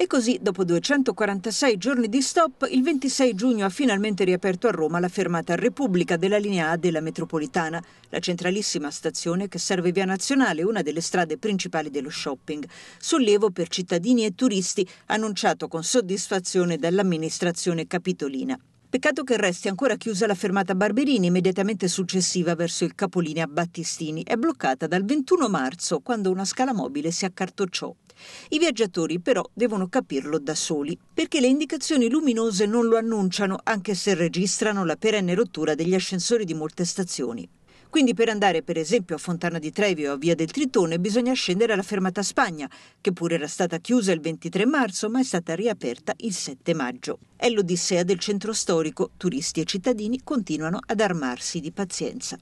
E così, dopo 246 giorni di stop, il 26 giugno ha finalmente riaperto a Roma la fermata Repubblica della linea A della metropolitana, la centralissima stazione che serve via Nazionale, una delle strade principali dello shopping. Sollievo per cittadini e turisti, annunciato con soddisfazione dall'amministrazione capitolina. Peccato che resti ancora chiusa la fermata Barberini immediatamente successiva verso il capolinea Battistini. È bloccata dal 21 marzo quando una scala mobile si accartocciò. I viaggiatori però devono capirlo da soli, perché le indicazioni luminose non lo annunciano, anche se registrano la perenne rottura degli ascensori di molte stazioni. Quindi per andare per esempio a Fontana di Trevi o a Via del Tritone bisogna scendere alla fermata Spagna, che pure era stata chiusa il 23 marzo ma è stata riaperta il 7 maggio. È l'odissea del centro storico, turisti e cittadini continuano ad armarsi di pazienza.